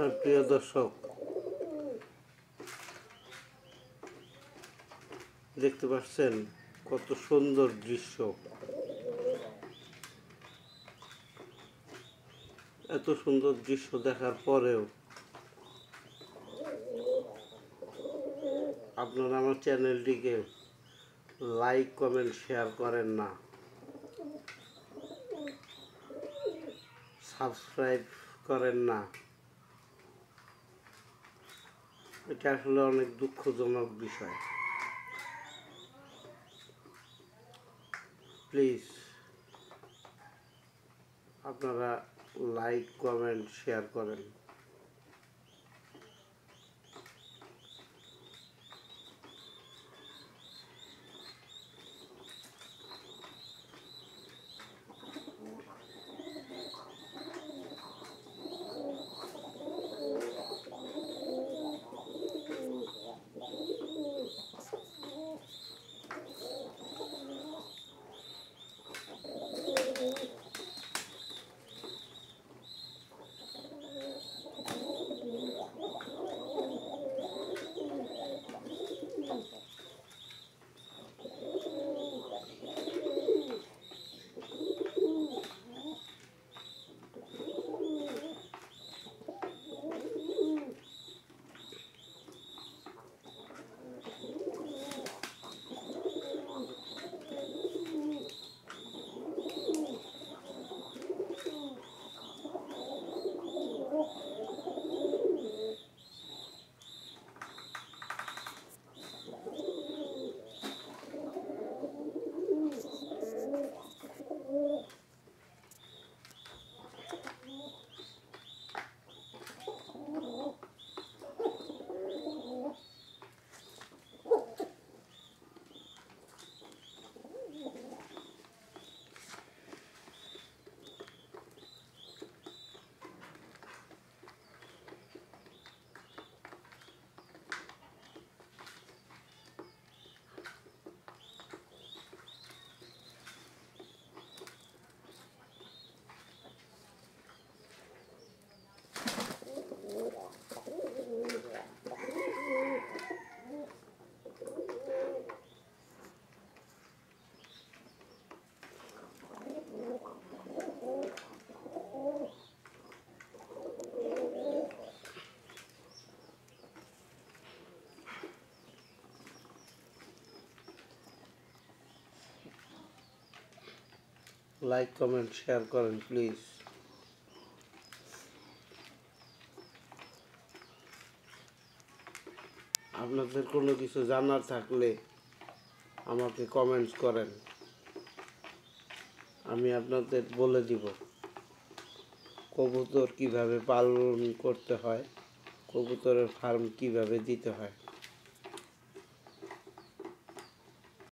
আর প্রিয় দর্শক দেখতে পাচ্ছেন কত সুন্দর দৃশ্য এত সুন্দর দৃশ্য দেখার পরেও আপনারা আমার চ্যানেলটিকে লাইক কমেন্ট শেয়ার করেন না সাবস্ক্রাইব করেন না এটা আসলে অনেক দুঃখজনক বিষয় প্লিজ আপনারা লাইক কমেন্ট শেয়ার করেন লাইক কমেন্ট শেয়ার করেন প্লিজ আপনাদের কোনো কিছু জানার থাকলে আমাকে কমেন্টস করেন আমি আপনাদের বলে দিব কবুতর কিভাবে পালন করতে হয় কবুতরের ফার্ম কিভাবে দিতে হয়